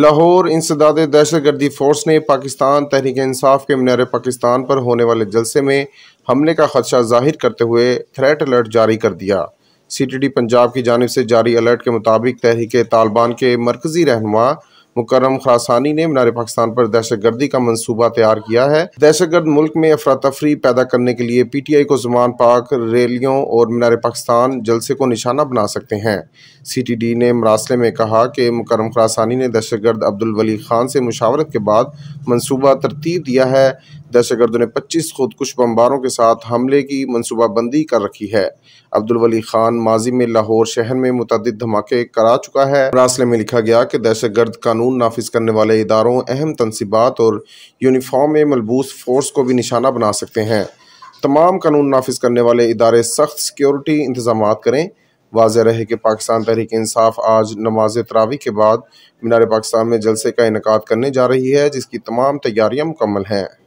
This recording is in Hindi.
लाहौर इंसदाद दहशत गर्दी फोर्स ने पाकिस्तान तहरीक इंसाफ के मीनार पाकिस्तान पर होने वाले जलसे में हमले का खदशा जाहिर करते हुए थ्रेट अलर्ट जारी कर दिया सी टी डी पंजाब की जानब से जारी अलर्ट के मुताबिक तहरीक तालिबान के मरकजी रहनमा मुकरम खासानी ने मीनार पाकिस्तान पर दहशत गर्दी का मनसूबा तैयार किया है दहशत गर्द मुल्क में अफरा तफरी पैदा करने के लिए पी टी आई को जुमान पाक रैलियों और मीनार पाकिस्तान जलसे को निशाना बना सकते हैं सी टी डी ने मरासले में कहा कि मुकरम खासानी ने दहशत गर्द खान से मुशावरत के बाद मनसूबा तरतीब दिया है दहशतगर्दों ने पच्चीस खुदकुश बम्बारों के साथ हमले की मनसूबाबंदी कर रखी है अब्दुलवली खान माजी में लाहौर शहर में मुतद धमाके करा चुका है मरासले में लिखा गया कि दहशत गर्द कानून कानून नाफिज करने वाले इदारों अहम तनसीबात और यूनिफॉर्म में मलबूस फोर्स को भी निशाना बना सकते हैं तमाम कानून नाफिज करने वाले इदारे सख्त सिक्योरिटी इंतजाम करें वाज रहे कि पाकिस्तान तहरीक इंसाफ आज नमाज तरावी के बाद मीनार पाकिस्तान में जलसे का इनका करने जा रही है जिसकी तमाम तैयारियाँ मुकम्मल हैं